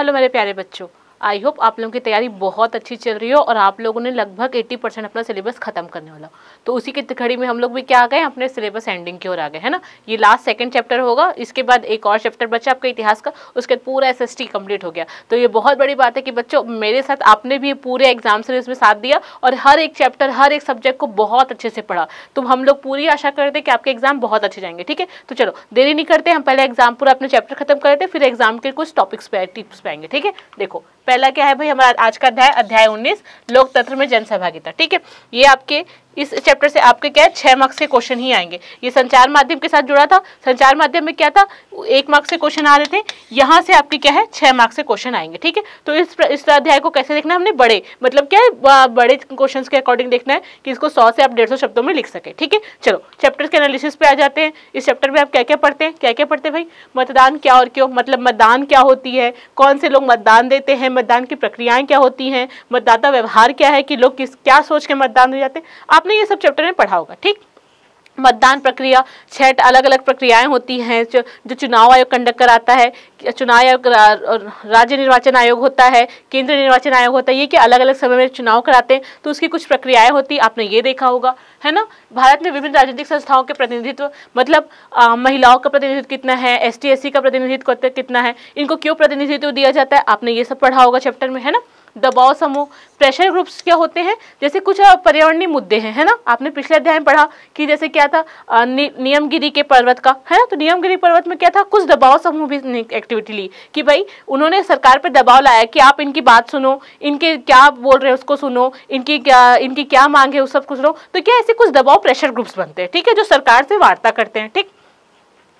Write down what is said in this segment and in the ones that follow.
hello मेरे प्यारे बच्चों आई होप आप लोगों की तैयारी बहुत अच्छी चल रही हो और आप लोगों ने लगभग 80 परसेंट अपना सिलेबस खत्म करने वाला तो उसी की कड़ी में हम लोग भी क्या आ गए अपने सिलेबस एंडिंग की ओर आ गए है ना ये लास्ट सेकंड चैप्टर होगा इसके बाद एक और चैप्टर बचा आपका इतिहास का उसके बाद पूरा एस एस कंप्लीट हो गया तो ये बहुत बड़ी बात है कि बच्चों मेरे साथ आपने भी पूरे एग्जाम से उसमें साथ दिया और हर एक चैप्टर हर एक सब्जेक्ट को बहुत अच्छे से पढ़ा तो हम लोग पूरी आशा करते हैं कि आपके एग्जाम बहुत अच्छे जाएंगे ठीक है तो चलो देरी नहीं करते हम पहले एग्जाम पूरा अपने चैप्टर खत्म करते फिर एग्जाम के कुछ टॉपिक्स पे टिप्स पाएंगे ठीक है देखो पहला क्या है भाई हमारा आज का अध्याय अध्याय 19 लोकतंत्र में जनसहभागिता ठीक है ये आपके इस चैप्टर से आपके क्या है छः मार्क्स के क्वेश्चन ही आएंगे ये संचार माध्यम के साथ जुड़ा था संचार माध्यम में क्या था एक मार्क्स के क्वेश्चन आ रहे थे यहाँ से आपके क्या है छः मार्क्स से क्वेश्चन आएंगे ठीक है तो इस इस अध्याय को कैसे देखना है हमने बड़े मतलब क्या है बड़े क्वेश्चन के अकॉर्डिंग देखना है कि इसको सौ से आप डेढ़ शब्दों में लिख सके ठीक है चलो चैप्टर के एनालिसिस पे आ जाते हैं इस चैप्टर में आप क्या क्या पढ़ते हैं क्या क्या पढ़ते हैं भाई मतदान क्या और क्यों मतलब मतदान क्या होती है कौन से लोग मतदान देते हैं मतदान की प्रक्रियाएं क्या होती हैं मतदाता व्यवहार क्या है कि लोग किस क्या सोच के मतदान हो जाते हैं आपने ये सब चैप्टर में पढ़ा होगा ठीक मतदान प्रक्रिया छह अलग अलग प्रक्रियाएं होती हैं जो, जो चुनाव आयोग कंडक्ट कराता है चुनाव आयोग राज्य निर्वाचन आयोग होता है केंद्रीय निर्वाचन आयोग होता है ये कि अलग अलग समय में चुनाव कराते हैं तो उसकी कुछ प्रक्रियाएं होती है आपने ये देखा होगा है ना भारत में विभिन्न राजनीतिक संस्थाओं के प्रतिनिधित्व मतलब आ, महिलाओं का प्रतिनिधित्व कितना है एस टी का प्रतिनिधित्व कितना है इनको क्यों प्रतिनिधित्व दिया जाता है आपने ये सब पढ़ा होगा चैप्टर में है ना दबाव समूह प्रेशर ग्रुप्स क्या होते हैं जैसे कुछ पर्यावरणीय मुद्दे हैं है ना आपने पिछले अध्याय में पढ़ा कि जैसे क्या था नि, नियमगिरी के पर्वत का है ना तो नियमगिरी पर्वत में क्या था कुछ दबाव समूह भी एक्टिविटी ली कि भाई उन्होंने सरकार पर दबाव लाया कि आप इनकी बात सुनो इनके क्या बोल रहे हैं उसको सुनो इनकी क्या इनकी क्या मांग है उस सब कुछ सुनो तो क्या ऐसे कुछ दबाव प्रेशर ग्रुप्स बनते हैं ठीक है जो सरकार से वार्ता करते हैं ठीक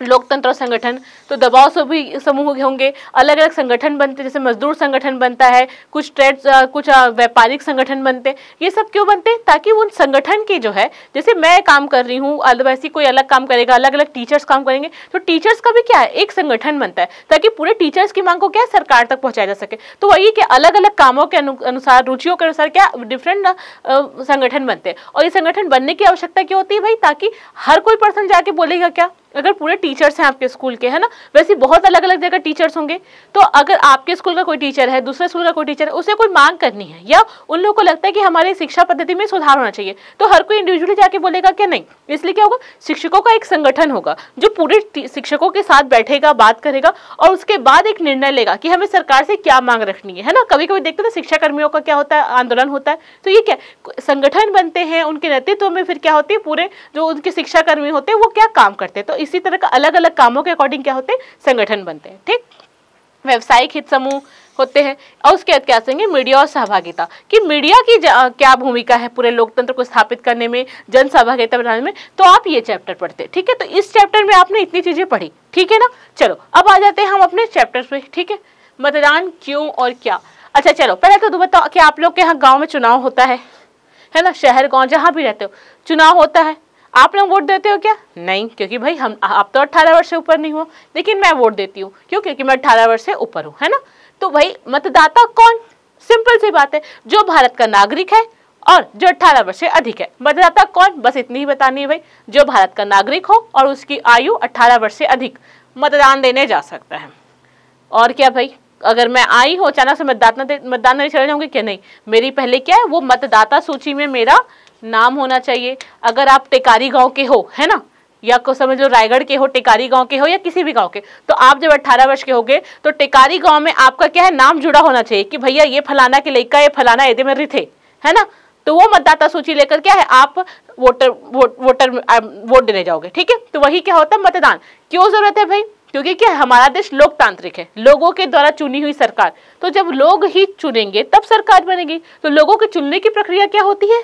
लोकतंत्र संगठन तो दबाव सभी समूह होंगे अलग अलग संगठन बनते जैसे मजदूर संगठन बनता है कुछ ट्रेड कुछ व्यापारिक संगठन बनते ये सब क्यों बनते ताकि उन संगठन के जो है जैसे मैं काम कर रही हूँ आदिवासी कोई अलग काम करेगा अलग अलग टीचर्स काम करेंगे तो टीचर्स का भी क्या है एक संगठन बनता है ताकि पूरे टीचर्स की मांग को क्या सरकार तक पहुँचाया जा सके तो वही कि अलग अलग कामों के अनुसार रुचियों के अनुसार क्या डिफरेंट संगठन बनते हैं और ये संगठन बनने की आवश्यकता क्यों होती है भाई ताकि हर कोई पर्सन जाके बोलेगा क्या अगर पूरे टीचर्स हैं आपके स्कूल के है ना वैसे बहुत अलग अलग जगह टीचर्स होंगे तो अगर आपके स्कूल का कोई टीचर है दूसरे स्कूल का कोई टीचर है उसे कोई मांग करनी है या उन लोगों को लगता है कि हमारी शिक्षा पद्धति में सुधार होना चाहिए तो हर कोई इंडिविजुअली जाके बोलेगा कि नहीं इसलिए क्या होगा शिक्षकों का एक संगठन होगा जो पूरे शिक्षकों के साथ बैठेगा बात करेगा और उसके बाद एक निर्णय लेगा कि हमें सरकार से क्या मांग रखनी है ना कभी कभी देखते ना शिक्षा कर्मियों का क्या होता है आंदोलन होता है तो ये क्या संगठन बनते हैं उनके नेतृत्व में फिर क्या होती है पूरे जो उनके शिक्षा कर्मी होते हैं वो क्या काम करते हैं तो इसी तरह का अलग अलग कामों के अकॉर्डिंग क्या होते हैं संगठन बनते हैं ठीक व्यवसायिक हित समूह होते हैं और उसके बाद क्या कहेंगे मीडिया और सहभागिता कि मीडिया की क्या भूमिका है पूरे लोकतंत्र को स्थापित करने में जन सहभागिता बनाने में तो आप ये चैप्टर पढ़ते हैं ठीक है तो इस चैप्टर में आपने इतनी चीजें पढ़ी ठीक है ना चलो अब आ जाते हैं हम अपने चैप्टर पे ठीक है मतदान क्यों और क्या अच्छा चलो पहले तो बताओ कि आप लोग के यहाँ गाँव में चुनाव होता है है ना शहर गाँव जहाँ भी रहते हो चुनाव होता है आप लोग वोट देते हो क्या नहीं क्योंकि भाई हम आप तो 18 वर्ष से ऊपर नहीं हो लेकिन मैं वोट देती हूँ क्यों क्योंकि मैं 18 वर्ष से ऊपर हूँ है ना तो भाई मतदाता कौन सिंपल सी बात है जो भारत का नागरिक है और जो 18 वर्ष से अधिक है मतदाता कौन बस इतनी ही बतानी है भाई जो भारत का नागरिक हो और उसकी आयु अट्ठारह वर्ष से अधिक मतदान देने जा सकता है और क्या भाई अगर मैं आई हूँ अचानक से मतदाता मतदान नहीं चले जाऊंगी क्या नहीं मेरी पहले क्या है वो मतदाता सूची में मेरा नाम होना चाहिए अगर आप टेकारी गांव के हो है ना या को समझ लो रायगढ़ के हो टेकारी गांव के हो या किसी भी गांव के तो आप जब 18 वर्ष के होगे तो टेकारी गांव में आपका क्या है नाम जुड़ा होना चाहिए कि भैया ये फलाना के लेकर ये फलाना यदि मेरे थे है ना तो वो मतदाता सूची लेकर क्या है आप वोटर वो, वोटर वोट देने जाओगे ठीक है तो वही क्या होता है मतदान क्यों जरूरत है भाई क्योंकि क्या हमारा देश लोकतांत्रिक है लोगों के द्वारा चुनी हुई सरकार तो जब लोग ही चुनेंगे तब सरकार बनेगी तो लोगों के चुनने की प्रक्रिया क्या होती है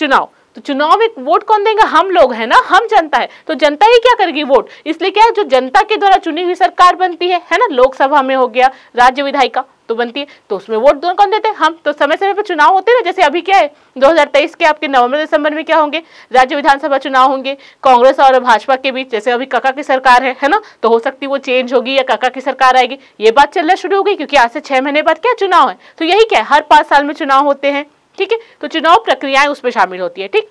चुनाव तो चुनाव में वोट कौन देगा हम लोग है ना हम जनता है तो जनता ही क्या करेगी वोट इसलिए क्या है जो जनता के द्वारा चुनी हुई सरकार बनती है है ना लोकसभा में हो गया राज्य विधायिका तो बनती है तो उसमें वोट दोनों कौन देते हैं हम तो समय समय पर चुनाव होते हैं ना जैसे अभी क्या है 2023 के आपके नवंबर दिसंबर में क्या होंगे राज्य विधानसभा चुनाव होंगे कांग्रेस और भाजपा के बीच जैसे अभी काका की सरकार है है ना तो हो सकती है वो चेंज होगी या काका की सरकार आएगी ये बात चलना शुरू होगी क्योंकि आज से छह महीने बाद क्या चुनाव है तो यही क्या है हर पांच साल में चुनाव होते हैं ठीक है तो चुनाव प्रक्रियाएं उसमें शामिल होती है ठीक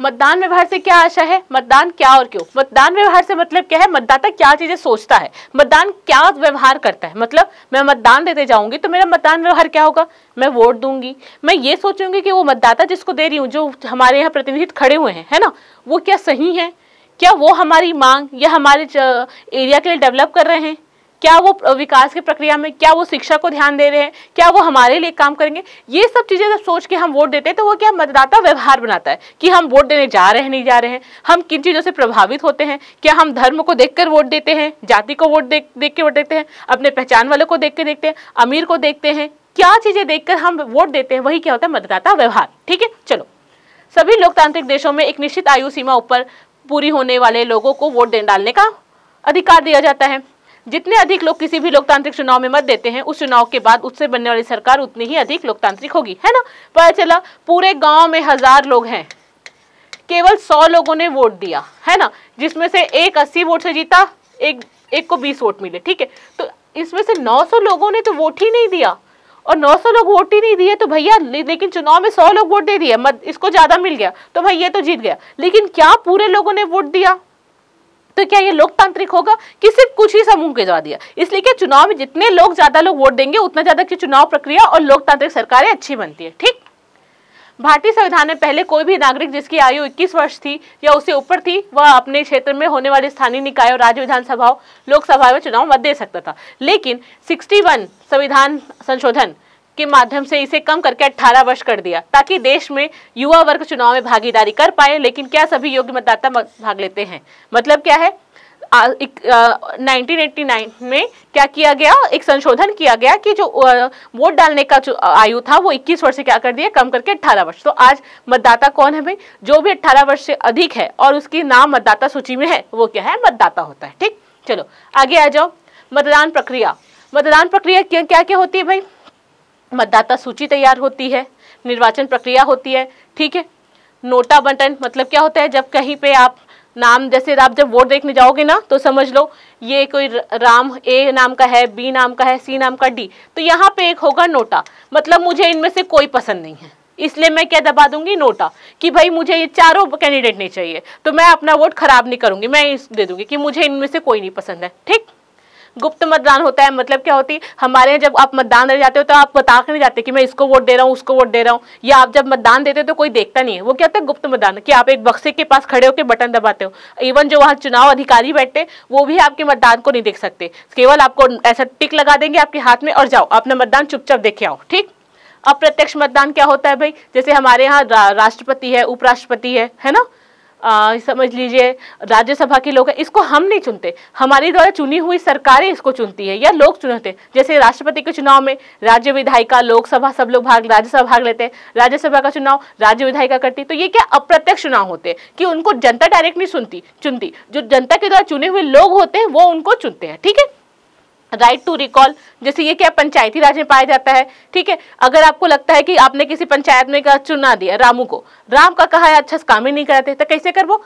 मतदान व्यवहार से क्या आशा है मतदान क्या और क्यों मतदान व्यवहार से मतलब क्या है मतदाता क्या चीजें सोचता है मतदान क्या व्यवहार करता है मतलब मैं मतदान देते जाऊंगी तो मेरा मतदान व्यवहार क्या होगा मैं वोट दूंगी मैं ये सोचूंगी कि वो मतदाता जिसको दे रही हूँ जो हमारे यहाँ प्रतिनिधि खड़े हुए हैं है ना वो क्या सही है क्या वो हमारी मांग या हमारे एरिया के लिए डेवलप कर रहे हैं क्या वो विकास की प्रक्रिया में क्या वो शिक्षा को ध्यान दे रहे हैं क्या वो हमारे लिए काम करेंगे ये सब चीज़ें जब सोच के हम वोट देते हैं तो वो क्या मतदाता व्यवहार बनाता है कि हम वोट देने जा रहे हैं नहीं जा रहे हैं हम किन चीज़ों से प्रभावित होते हैं क्या हम धर्म को देखकर वोट देते हैं जाति को वोट देख देख के वोट देते हैं अपने पहचान वालों को देख के देखते हैं अमीर को देखते हैं क्या चीज़ें देखकर हम वोट देते हैं वही क्या होता है मतदाता व्यवहार ठीक है चलो सभी लोकतांत्रिक देशों में एक निश्चित आयु सीमा ऊपर पूरी होने वाले लोगों को वोट डालने का अधिकार दिया जाता है जितने अधिक लोग किसी भी लोकतांत्रिक चुनाव में मत देते हैं उस चुनाव के बाद उससे बनने वाली सरकार उतनी ही अधिक लोकतांत्रिक होगी है ना पता चला पूरे गाँव में हजार लोग हैं केवल सौ लोगों ने वोट दिया है ना जिसमें से एक अस्सी वोट से जीता एक एक को बीस वोट मिले ठीक है तो इसमें से नौ सौ लोगों ने तो वोट ही नहीं दिया और 900 लोग वोट ही नहीं दिए तो भैया लेकिन चुनाव में 100 लोग वोट दे दिए मत इसको ज्यादा मिल गया तो भैया तो जीत गया लेकिन क्या पूरे लोगों ने वोट दिया तो क्या ये लोकतांत्रिक होगा कि सिर्फ कुछ ही समूह के दबा दिया इसलिए कि चुनाव में जितने लोग ज्यादा लोग वोट देंगे उतना ज्यादा की चुनाव प्रक्रिया और लोकतांत्रिक सरकारें अच्छी बनती है ठीक भारतीय संविधान में पहले कोई भी नागरिक जिसकी आयु 21 वर्ष थी या उससे ऊपर थी वह अपने क्षेत्र में होने वाले स्थानीय निकायों राज्य विधानसभाओं लोकसभा में चुनाव मत दे सकता था लेकिन 61 संविधान संशोधन के माध्यम से इसे कम करके 18 वर्ष कर दिया ताकि देश में युवा वर्ग चुनाव में भागीदारी कर पाए लेकिन क्या सभी योग्य मतदाता भाग लेते हैं मतलब क्या है आ, एक, आ, 1989 में क्या किया गया एक संशोधन किया गया कि जो वोट डालने का जो आयु था वो 21 वर्ष से क्या कर दिया कम करके 18 वर्ष तो आज मतदाता कौन है भाई जो भी 18 वर्ष से अधिक है और उसकी नाम मतदाता सूची में है वो क्या है मतदाता होता है ठीक चलो आगे आ जाओ मतदान प्रक्रिया मतदान प्रक्रिया क्या क्या, क्या होती है भाई मतदाता सूची तैयार होती है निर्वाचन प्रक्रिया होती है ठीक है नोटा बटन मतलब क्या होता है जब कहीं पे आप नाम जैसे आप जब वोट देखने जाओगे ना तो समझ लो ये कोई राम ए नाम का है बी नाम का है सी नाम का डी तो यहाँ पे एक होगा नोटा मतलब मुझे इनमें से कोई पसंद नहीं है इसलिए मैं क्या दबा दूंगी नोटा कि भाई मुझे ये चारों कैंडिडेट नहीं चाहिए तो मैं अपना वोट खराब नहीं करूंगी मैं इस दे दूंगी कि मुझे इनमें से कोई नहीं पसंद है ठीक गुप्त मतदान होता है मतलब क्या होती है हमारे जब आप मतदान देने जाते हो तो आप बता नहीं जाते कि मैं इसको वोट दे रहा हूँ उसको वोट दे रहा हूँ या आप जब मतदान देते हो तो कोई देखता नहीं है वो क्या होता है गुप्त मतदान कि आप एक बक्से के पास खड़े होकर बटन दबाते हो इवन जो वहाँ चुनाव अधिकारी बैठते वो भी आपके मतदान को नहीं देख सकते केवल आपको ऐसा टिक लगा देंगे आपके हाथ में और जाओ अपना मतदान चुपचाप देखे आओ ठीक अप्रत्यक्ष मतदान क्या होता है भाई जैसे हमारे यहाँ राष्ट्रपति है उपराष्ट्रपति है है ना आ, समझ लीजिए राज्यसभा के लोग हैं इसको हम नहीं चुनते हमारे द्वारा चुनी हुई सरकारें इसको चुनती है या लोग चुनते जैसे राष्ट्रपति के चुनाव में राज्य विधायिका लोकसभा सब लोग भाग राज्यसभा भाग लेते हैं राज्यसभा का चुनाव राज्य विधायिका करती तो ये क्या अप्रत्यक्ष चुनाव होते हैं कि उनको जनता डायरेक्ट नहीं सुनती चुनती जो जनता के द्वारा चुने हुए लोग होते हैं वो उनको चुनते हैं ठीक है राइट टू रिकॉल जैसे ये क्या पंचायती राज में पाया जाता है ठीक है अगर आपको लगता है कि आपने किसी पंचायत में का चुना दिया रामू को राम का कहा है अच्छा काम ही नहीं करते तो कैसे वो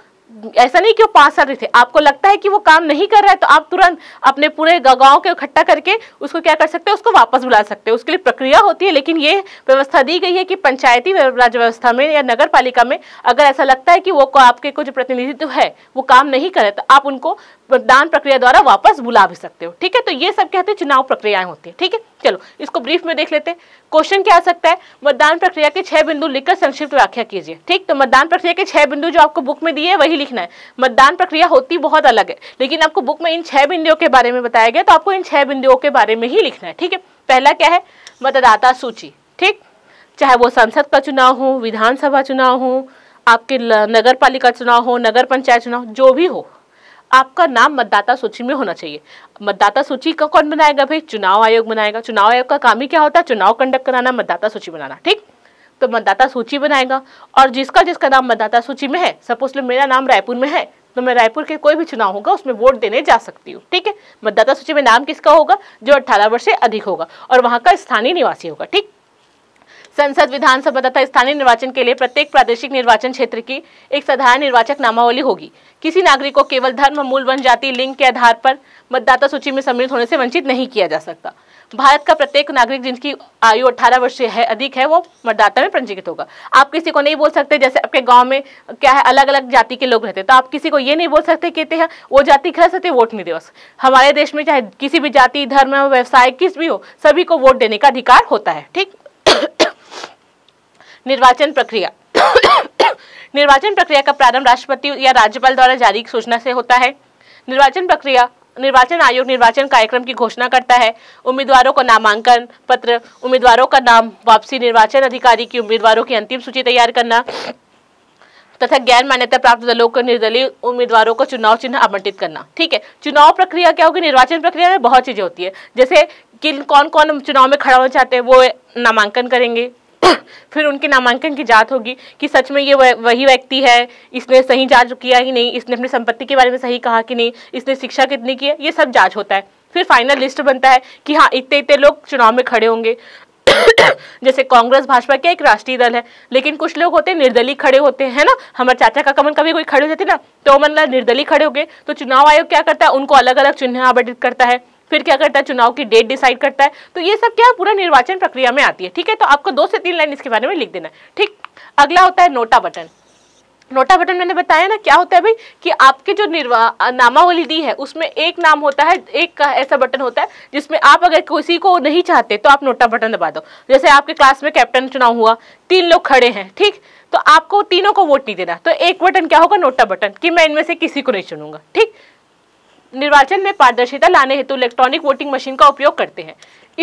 ऐसा नहीं कि वो पांच साल थे आपको लगता है कि वो काम नहीं कर रहा है तो आप तुरंत अपने पूरे गाँव के इकट्ठा करके उसको क्या कर सकते हैं उसको वापस बुला सकते हैं उसके लिए प्रक्रिया होती है लेकिन ये व्यवस्था दी गई है कि पंचायती राज व्यवस्था में या नगर पालिका में अगर ऐसा लगता है कि वो को आपके कुछ प्रतिनिधित्व है वो काम नहीं करे तो आप उनको दान प्रक्रिया द्वारा वापस बुला भी सकते हो ठीक है तो ये सब कहते चुनाव प्रक्रियाएं होती है ठीक है चलो इसको ब्रीफ में देख लेते हैं क्वेश्चन क्या आ सकता है मतदान प्रक्रिया के छह बिंदु लिखकर संक्षिप्त व्याख्या कीजिए ठीक तो मतदान प्रक्रिया के छह बिंदु जो आपको बुक में दिए है वही लिखना है मतदान प्रक्रिया होती बहुत अलग है लेकिन आपको बुक में इन छह बिंदुओं के बारे में बताया गया तो आपको इन छह बिंदुओं के बारे में ही लिखना है ठीक है पहला क्या है मतदाता सूची ठीक चाहे वो संसद का चुनाव हो विधानसभा चुनाव हो आपके नगर पालिका चुनाव हो नगर पंचायत चुनाव जो भी हो आपका नाम मतदाता सूची में होना चाहिए मतदाता सूची का कौन बनाएगा भाई चुनाव आयोग बनाएगा चुनाव आयोग का काम ही क्या होता है चुनाव कंडक्ट कराना मतदाता सूची बनाना ठीक तो मतदाता सूची बनाएगा और जिसका जिसका नाम मतदाता सूची में है सपोज मेरा नाम रायपुर में है तो मैं रायपुर के कोई भी चुनाव होगा उसमें वोट देने जा सकती हूँ ठीक है मतदाता सूची में नाम किसका होगा जो 18 वर्ष से अधिक होगा और वहाँ का स्थानीय निवासी होगा ठीक संसद विधानसभा तथा स्थानीय निर्वाचन के लिए प्रत्येक प्रादेशिक निर्वाचन क्षेत्र की एक साधारण निर्वाचक नामावली होगी किसी नागरिक को केवल धर्म मूल वन जाति लिंग के आधार पर मतदाता सूची में सम्मिलित होने से वंचित नहीं किया जा सकता भारत का प्रत्येक नागरिक जिनकी आयु 18 वर्ष है अधिक है वो मतदाता में पंजीकृत होगा आप किसी को नहीं बोल सकते जैसे आपके गांव में क्या है अलग अलग जाति के लोग रहते तो आप किसी को ये नहीं बोल सकते कहते हैं वो जाति खा सकते वोट नहीं दे हमारे देश में चाहे किसी भी जाति धर्म व्यवसाय किस भी हो सभी को वोट देने का अधिकार होता है ठीक निर्वाचन प्रक्रिया निर्वाचन प्रक्रिया का प्रारंभ राष्ट्रपति या राज्यपाल द्वारा जारी सूचना से होता है निर्वाचन प्रक्रिया निर्वाचन आयोग निर्वाचन कार्यक्रम की घोषणा करता है उम्मीदवारों को नामांकन पत्र उम्मीदवारों का नाम वापसी निर्वाचन अधिकारी की उम्मीदवारों की अंतिम सूची तैयार करना तथा गैर मान्यता प्राप्त दलों को निर्दलीय उम्मीदवारों को चुनाव चिन्ह आवंटित करना ठीक है चुनाव प्रक्रिया क्या होगी निर्वाचन प्रक्रिया में बहुत चीजें होती है जैसे किन कौन कौन चुनाव में खड़ा होना चाहते हैं वो नामांकन करेंगे फिर उनके नामांकन की जांच होगी कि सच में ये वही व्यक्ति है इसने सही जांच किया ही नहीं इसने अपनी संपत्ति के बारे में सही कहा कि नहीं इसने शिक्षा कितनी की है ये सब जांच होता है फिर फाइनल लिस्ट बनता है कि हाँ इतने इतने लोग चुनाव में खड़े होंगे जैसे कांग्रेस भाजपा के एक राष्ट्रीय दल है लेकिन कुछ लोग होते हैं निर्दलीय खड़े होते हैं ना हमारे चाचा का कमन कभी कोई खड़े हो जाते ना तो मतलब निर्दलीय खड़े हो गए तो चुनाव आयोग क्या करता है उनको अलग अलग चिन्ह आवंटित करता है फिर क्या करता है चुनाव की डेट डिसाइड करता है तो ये सब क्या पूरा निर्वाचन प्रक्रिया में आती है ठीक है तो आपको दो से तीन लाइन इसके बारे में लिख देना है ठीक अगला होता है नोटा बटन नोटा बटन मैंने बताया ना क्या होता है भाई कि आपके जो निर्वा नामावली दी है उसमें एक नाम होता है एक का ऐसा बटन होता है जिसमें आप अगर किसी को नहीं चाहते तो आप नोटा बटन दबा दो जैसे आपके क्लास में कैप्टन चुनाव हुआ तीन लोग खड़े हैं ठीक तो आपको तीनों को वोट नहीं देना तो एक बटन क्या होगा नोटा बटन कि मैं इनमें से किसी को नहीं चुनूंगा ठीक निर्वाचन में पारदर्शिता लाने हेतु इलेक्ट्रॉनिक वोटिंग मशीन का उपयोग करते हैं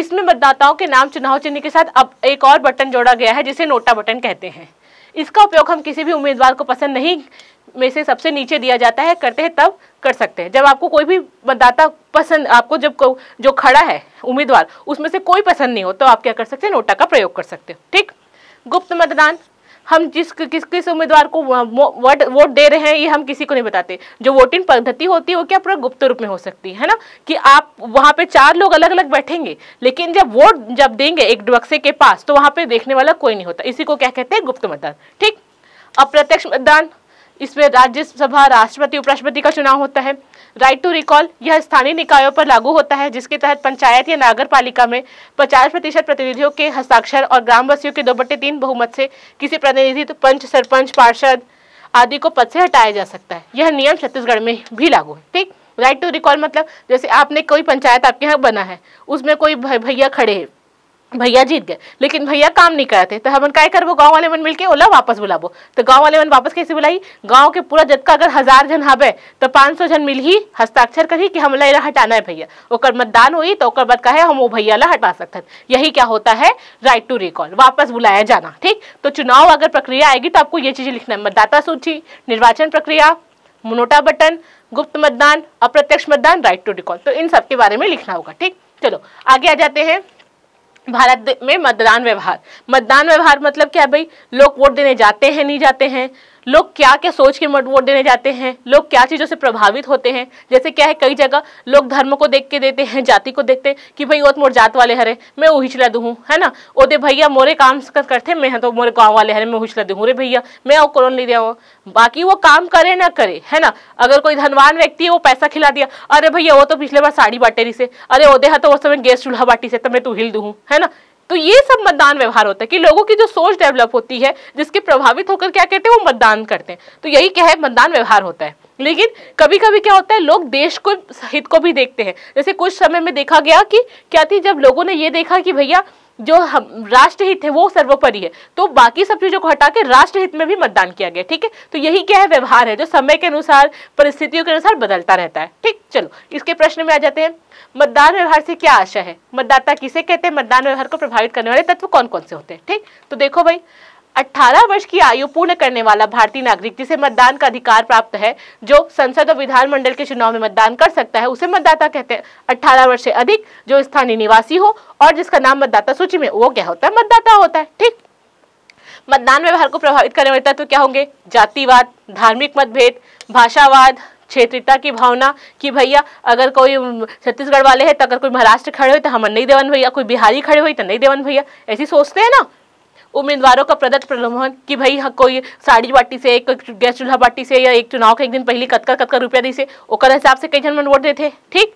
इसमें मतदाताओं के नाम चुनाव चिन्ह के साथ अब एक और बटन जोड़ा गया है जिसे नोटा बटन कहते हैं इसका उपयोग हम किसी भी उम्मीदवार को पसंद नहीं में से सबसे नीचे दिया जाता है करते हैं तब कर सकते हैं जब आपको कोई भी मतदाता पसंद आपको जब को, जो खड़ा है उम्मीदवार उसमें से कोई पसंद नहीं हो तो आप क्या कर सकते हैं नोटा का प्रयोग कर सकते हो ठीक गुप्त मतदान हम जिस किस किस उम्मीदवार को वोट वोट दे रहे हैं ये हम किसी को नहीं बताते जो वोटिंग पद्धति होती है वो क्या पूरा गुप्त रूप में हो सकती है ना कि आप वहाँ पे चार लोग अलग अलग बैठेंगे लेकिन जब वोट जब देंगे एक बक्से के पास तो वहाँ पे देखने वाला कोई नहीं होता इसी को क्या कहते हैं गुप्त मतदान ठीक अप्रत्यक्ष मतदान इसमें राज्यसभा राष्ट्रपति उपराष्ट्रपति का चुनाव होता है राइट टू रिकॉल यह स्थानीय निकायों पर लागू होता है जिसके तहत पंचायत या नागर पालिका में 50 प्रतिशत प्रतिनिधियों के हस्ताक्षर और ग्रामवासियों के दो बट्टे तीन बहुमत से किसी प्रतिनिधि तो पंच सरपंच पार्षद आदि को पद से हटाया जा सकता है यह नियम छत्तीसगढ़ में भी लागू है ठीक राइट टू रिकॉल मतलब जैसे आपने कोई पंचायत आपके यहाँ बना है उसमें कोई भैया खड़े हैं भैया जीत गए लेकिन भैया काम नहीं कराते तो हम क्या करबो गाँव वाले मन मिलके ओला वापस बुलाबो तो गाँव वाले मन वापस कैसे बुलाई गाँव के पूरा जतका अगर हजार जन हबे तो पाँच सौ जन मिल ही हस्ताक्षर करी कि हमला इरा हटाना है भैया ओकर मतदान हुई तो ओकर बाद कहे हम वो भैया ला हटा सकते यही क्या होता है राइट टू रिकॉल वापस बुलाया जाना ठीक तो चुनाव अगर प्रक्रिया आएगी तो आपको ये चीजें लिखना है मतदाता सूची निर्वाचन प्रक्रिया मुनोटा बटन गुप्त मतदान अप्रत्यक्ष मतदान राइट टू रिकॉल तो इन सब के बारे में लिखना होगा ठीक चलो आगे आ जाते हैं भारत में मतदान व्यवहार मतदान व्यवहार मतलब क्या भाई लोग वोट देने जाते हैं नहीं जाते हैं लोग क्या क्या सोच के वोट देने जाते हैं लोग क्या चीज़ों से प्रभावित होते हैं जैसे क्या है कई जगह लोग धर्म को देख के देते हैं जाति को देखते हैं कि भाई वो तो मोर जात वाले हरे मैं वो हिचला दूँ है ना दे भैया मोरे काम करते मैं तो मोरे गाँव वाले हरे मैं हिचला दूँ अरे भैया मैं और कौन ले दिया हूँ बाकी वो काम करे ना करे है ना अगर कोई धनवान व्यक्ति है वो पैसा खिला दिया अरे भैया वो तो पिछले बार साड़ी बाटेरी से अरे ओदे हाँ तो उस समय गैस चूल्हा बाटी से तो मैं तू तो हिल दूँ है ना तो ये सब मतदान व्यवहार होता है कि लोगों की जो सोच डेवलप होती है जिसके प्रभावित होकर क्या कहते हैं वो मतदान करते हैं तो यही क्या है मतदान व्यवहार होता है लेकिन कभी कभी क्या होता है लोग देश को हित को भी देखते हैं जैसे कुछ समय में देखा गया कि क्या थी जब लोगों ने ये देखा कि भैया जो हम राष्ट्रहित है वो सर्वोपरि है तो बाकी सब चीज़ों को हटा के राष्ट्रहित में भी मतदान किया गया ठीक है तो यही क्या है व्यवहार है जो समय के अनुसार परिस्थितियों के अनुसार बदलता रहता है ठीक चलो इसके प्रश्न में आ जाते हैं मतदान व्यवहार से क्या आशा है मतदाता किसे कहते हैं मतदान व्यवहार को प्रभावित करने वाले तत्व कौन कौन से होते हैं ठीक तो देखो भाई 18 वर्ष की आयु पूर्ण करने वाला भारतीय नागरिक जिसे मतदान का अधिकार प्राप्त है जो संसद और विधानमंडल के चुनाव में मतदान कर सकता है उसे मतदाता कहते हैं 18 वर्ष से अधिक जो स्थानीय निवासी हो और जिसका नाम मतदाता सूची में वो क्या होता है मतदाता होता है ठीक मतदान व्यवहार को प्रभावित करने वाले तत्व क्या होंगे जातिवाद धार्मिक मतभेद भाषावाद क्षेत्रीयता की भावना कि भैया अगर कोई छत्तीसगढ़ वाले हैं तो अगर कोई महाराष्ट्र खड़े हुए तो हम नहीं देवन भैया कोई बिहारी खड़े हुए तो नहीं देवन भैया ऐसी सोचते हैं ना उम्मीदवारों का प्रदत्त प्रलोभन कि भाई हाँ, कोई साड़ी बाटी से एक गैस चूल्हा बाटी से या एक चुनाव के एक दिन पहले कतका कतका रुपया दी से ओकर हिसाब से कई जन मन वोट देते ठीक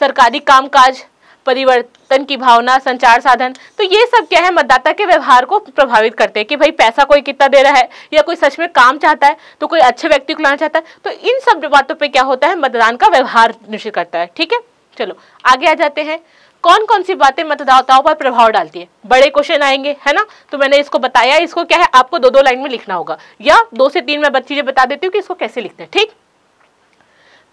सरकारी कामकाज परिवर्तन की भावना संचार साधन तो ये सब क्या है मतदाता के व्यवहार को प्रभावित करते हैं कि भाई पैसा कोई कितना दे रहा है या कोई सच में काम चाहता है तो कोई अच्छे व्यक्ति को लाना चाहता है तो इन सब बातों पर क्या होता है मतदान का व्यवहार निश्चित करता है ठीक है चलो आगे आ जाते हैं कौन कौन सी बातें मतदाताओं पर प्रभाव डालती है बड़े क्वेश्चन आएंगे है ना तो मैंने इसको बताया इसको क्या है आपको दो दो लाइन में लिखना होगा या दो से तीन में चीजें बता देती हूँ कि इसको कैसे लिखते हैं ठीक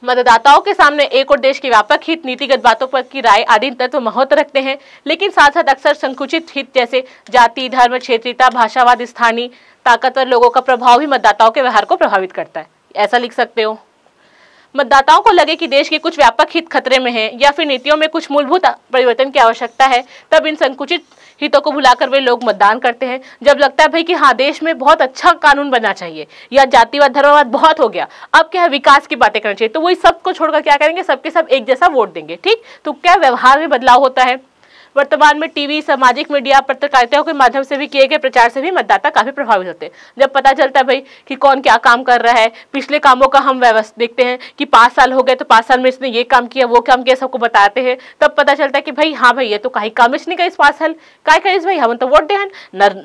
मतदाताओं के सामने एक और देश की व्यापक हित नीतिगत बातों पर की राय आदि तत्व महत्व रखते हैं लेकिन साथ साथ अक्सर संकुचित हित जैसे जाति धर्म क्षेत्रीयता भाषावाद स्थानीय ताकतवर लोगों का प्रभाव भी मतदाताओं के व्यवहार को प्रभावित करता है ऐसा लिख सकते हो मतदाताओं को लगे कि देश के कुछ व्यापक हित खतरे में हैं या फिर नीतियों में कुछ मूलभूत परिवर्तन की आवश्यकता है तब इन संकुचित हितों को भुलाकर वे लोग मतदान करते हैं जब लगता है भाई कि हाँ देश में बहुत अच्छा कानून बनना चाहिए या जातिवाद धर्मवाद बहुत हो गया अब क्या है विकास की बातें करनी चाहिए तो वही सबको छोड़कर क्या करेंगे सबके सब एक जैसा वोट देंगे ठीक तो क्या व्यवहार में बदलाव होता है वर्तमान में टीवी सामाजिक मीडिया पत्रकारिताओं के माध्यम से भी किए गए प्रचार से भी मतदाता काफी प्रभावित होते हैं जब पता चलता है भाई कि कौन क्या काम कर रहा है पिछले कामों का हम व्यवस्था देखते हैं कि पांच साल हो गए तो पाँच साल में इसने ये काम किया वो काम किया सबको बताते हैं तब पता चलता है कि भाई हाँ भाई ये तो कहीं काम इसने का इस पांच साल का कही भाई हम तो वोट दे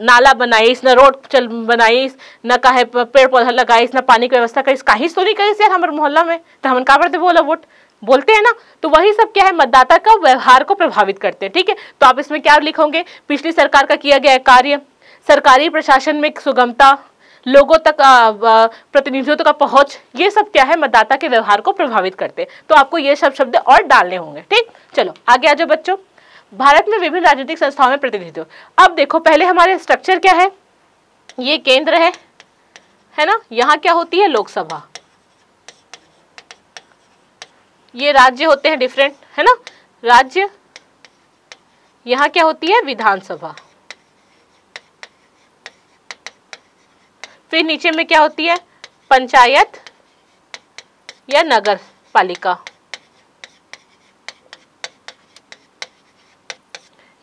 नाला बनाई इस न रोड चल इस न काहे पेड़ पौधा इस न पानी की व्यवस्था करीस ही तो नहीं करीस यार हमारे मोहल्ला में तो हम कहा बोला वोट बोलते हैं ना तो वही सब क्या है मतदाता का व्यवहार को प्रभावित करते हैं ठीक है तो आप इसमें क्या लिखोगे पिछली सरकार का किया गया कार्य सरकारी प्रशासन में सुगमता लोगों तक प्रतिनिधियों तक पहुंच ये सब क्या है मतदाता के व्यवहार को प्रभावित करते हैं तो आपको ये सब शब्द और डालने होंगे ठीक चलो आगे आ जाओ बच्चों भारत में विभिन्न राजनीतिक संस्थाओं में प्रतिनिधित्व अब देखो पहले हमारे स्ट्रक्चर क्या है ये केंद्र है है ना यहाँ क्या होती है लोकसभा ये राज्य होते हैं डिफरेंट है ना राज्य यहां क्या होती है विधानसभा फिर नीचे में क्या होती है पंचायत या नगर पालिका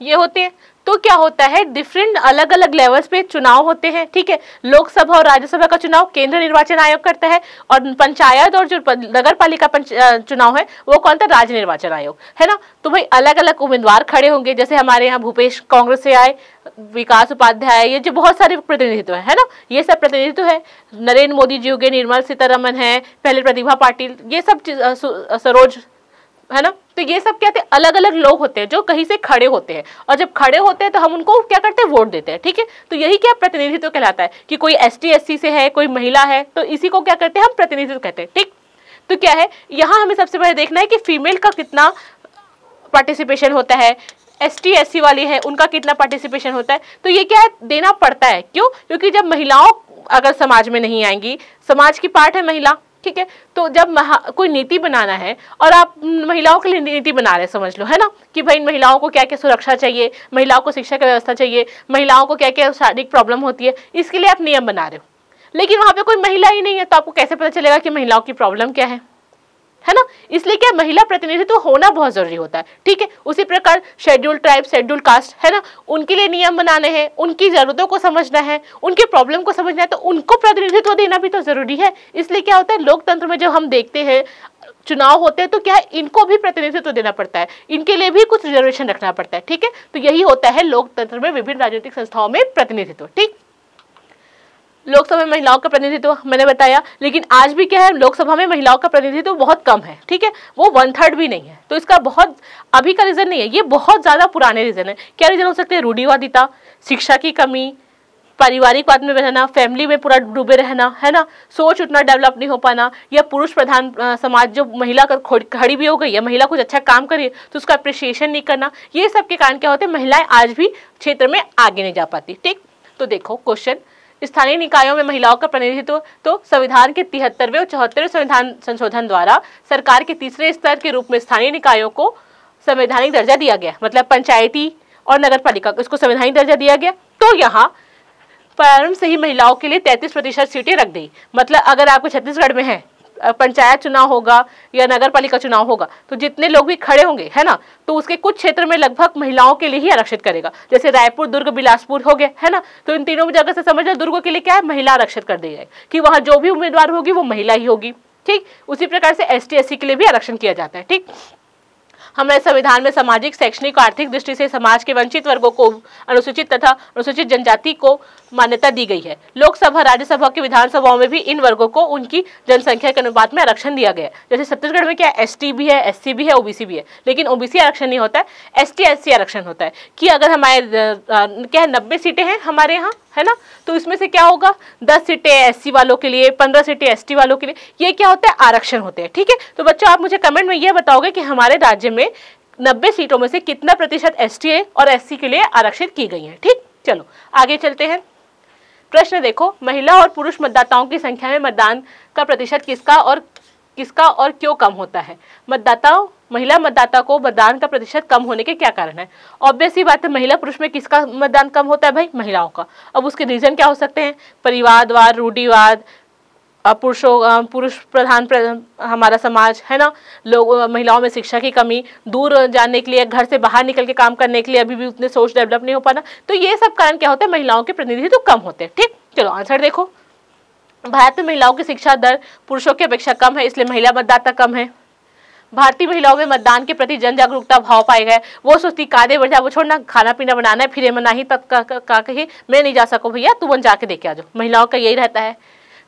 ये होते हैं तो क्या होता है डिफरेंट अलग अलग लेवल्स पे चुनाव होते हैं ठीक है लोकसभा और राज्यसभा का चुनाव केंद्र निर्वाचन आयोग करता है और पंचायत और जो नगर पालिका चुनाव है वो कौन था राज्य निर्वाचन आयोग है ना तो भाई अलग अलग उम्मीदवार खड़े होंगे जैसे हमारे यहाँ भूपेश कांग्रेस से आए विकास उपाध्याय ये जो बहुत सारे प्रतिनिधित्व है, है ना ये सब प्रतिनिधित्व है नरेंद्र मोदी जी हो गए निर्मला सीतारमन है पहले प्रतिभा पाटिल ये सब सरोज है ना तो ये सब क्या थे अलग अलग लोग होते हैं जो कहीं से खड़े होते हैं और जब खड़े होते हैं तो हम उनको क्या करते हैं वोट देते हैं ठीक है तो यही क्या प्रतिनिधित्व तो कहलाता है कि कोई एस टी से है कोई महिला है तो इसी को क्या करते हैं हम प्रतिनिधित्व कहते हैं ठीक तो क्या है यहाँ हमें सबसे पहले देखना है कि फीमेल का कितना पार्टिसिपेशन होता है एस टी एस सी वाली है उनका कितना पार्टिसिपेशन होता है तो ये क्या है देना पड़ता है क्यों क्योंकि जब महिलाओं अगर समाज में नहीं आएंगी समाज की पार्ट है महिला ठीक है तो जब कोई नीति बनाना है और आप महिलाओं के लिए नीति बना रहे समझ लो है ना कि भाई महिलाओं को क्या क्या सुरक्षा चाहिए महिलाओं को शिक्षा की व्यवस्था चाहिए महिलाओं को क्या क्या शारीरिक प्रॉब्लम होती है इसके लिए आप नियम बना रहे हो लेकिन वहाँ पे कोई महिला ही नहीं है तो आपको कैसे पता चलेगा कि महिलाओं की प्रॉब्लम क्या है है ना इसलिए क्या महिला प्रतिनिधित्व होना बहुत जरूरी होता है ठीक है उसी प्रकार शेड्यूल ट्राइब शेड्यूल कास्ट है ना उनके लिए नियम बनाने हैं उनकी जरूरतों को समझना है उनके प्रॉब्लम को समझना है तो उनको प्रतिनिधित्व देना भी तो जरूरी है इसलिए क्या होता है लोकतंत्र में जब हम देखते हैं चुनाव होते हैं तो क्या है इनको भी प्रतिनिधित्व देना पड़ता है इनके लिए भी कुछ रिजर्वेशन रखना पड़ता है ठीक है तो यही होता है लोकतंत्र में विभिन्न राजनीतिक संस्थाओं में प्रतिनिधित्व ठीक लोकसभा में महिलाओं का प्रतिनिधित्व मैंने बताया लेकिन आज भी क्या है लोकसभा में महिलाओं का प्रतिनिधित्व बहुत कम है ठीक है वो वन थर्ड भी नहीं है तो इसका बहुत अभी का रीज़न नहीं है ये बहुत ज़्यादा पुराने रीज़न है क्या रीज़न हो सकते हैं रूढ़ीवादिता शिक्षा की कमी पारिवारिक वाद में रहना फैमिली में पूरा डूबे रहना है ना सोच उतना डेवलप नहीं हो पाना या पुरुष प्रधान समाज जो महिला कर खड़ी भी हो गई है महिला कुछ अच्छा काम करिए तो उसका अप्रिशिएशन नहीं करना ये सब के कारण क्या होते हैं महिलाएं आज भी क्षेत्र में आगे नहीं जा पाती ठीक तो देखो क्वेश्चन स्थानीय निकायों में महिलाओं का प्रतिनिधित्व तो संविधान के तिहत्तरवे और चौहत्तरवें संविधान संशोधन द्वारा सरकार के तीसरे स्तर के रूप में स्थानीय निकायों को संवैधानिक दर्जा दिया गया मतलब पंचायती और नगर पालिका इसको संवैधानिक दर्जा दिया गया तो यहाँ प्रारंभ से ही महिलाओं के लिए तैंतीस प्रतिशत सीटें रख दी मतलब अगर आपको छत्तीसगढ़ में है पंचायत चुनाव होगा या नगर पालिका चुनाव होगा तो जितने लोग भी खड़े होंगे है ना तो उसके कुछ क्षेत्र में लगभग महिलाओं के लिए ही आरक्षित करेगा जैसे रायपुर दुर्ग बिलासपुर हो गया है ना तो इन तीनों जगह से समझ लो दुर्ग के लिए क्या है महिला आरक्षित कर दी जाए कि वहाँ जो भी उम्मीदवार होगी वो महिला ही होगी ठीक उसी प्रकार से एस टी के लिए भी आरक्षण किया जाता है ठीक हमारे संविधान में सामाजिक शैक्षणिक और आर्थिक दृष्टि से समाज के वंचित वर्गों को अनुसूचित तथा अनुसूचित जनजाति को मान्यता दी गई है लोकसभा राज्यसभा के विधानसभाओं में भी इन वर्गों को उनकी जनसंख्या के अनुपात में आरक्षण दिया गया है जैसे छत्तीसगढ़ में क्या एस भी है एस भी है ओबीसी भी है लेकिन ओबीसी आरक्षण नहीं होता है एस टी आरक्षण होता है कि अगर हमारे क्या नब्बे सीटें हैं हमारे यहाँ है ना तो इसमें से क्या होगा दस सीटें एससी वालों के लिए पंद्रह सीटें एसटी वालों के लिए ये क्या होता है आरक्षण होते हैं ठीक है तो बच्चों आप मुझे कमेंट में ये बताओगे कि हमारे राज्य में नब्बे सीटों में से कितना प्रतिशत एस और एस के लिए आरक्षित की गई है ठीक चलो आगे चलते हैं प्रश्न देखो महिला और पुरुष मतदाताओं की संख्या में मतदान का प्रतिशत किसका और किसका और क्यों कम होता है मतदाताओं महिला मतदाता को मतदान का प्रतिशत कम होने के क्या कारण है ऑब्वियस ही बात है महिला पुरुष में किसका मतदान कम होता है भाई महिलाओं का अब उसके रीजन क्या हो सकते हैं परिवारवाद रूढ़ीवाद पुरुषों पुरुष प्रधान प्र, हमारा समाज है ना लोग महिलाओं में शिक्षा की कमी दूर जाने के लिए घर से बाहर निकल के काम करने के लिए अभी भी उतने सोच डेवलप नहीं हो पाना तो ये सब कारण क्या होता है महिलाओं के प्रतिनिधित्व तो कम होते हैं ठीक चलो आंसर देखो भारत में महिलाओं की शिक्षा दर पुरुषों की अपेक्षा कम है इसलिए महिला मतदाता कम है भारतीय महिलाओं में मतदान के प्रति जन जागरूकता भाव पाए गए वो सोचती कादे बढ़ जाए वो छोड़ना खाना पीना बनाना है फिर मना ही तक का, का, कही मैं नहीं जा सकूँ भैया तुम जाके देखे आ जाओ महिलाओं का यही रहता है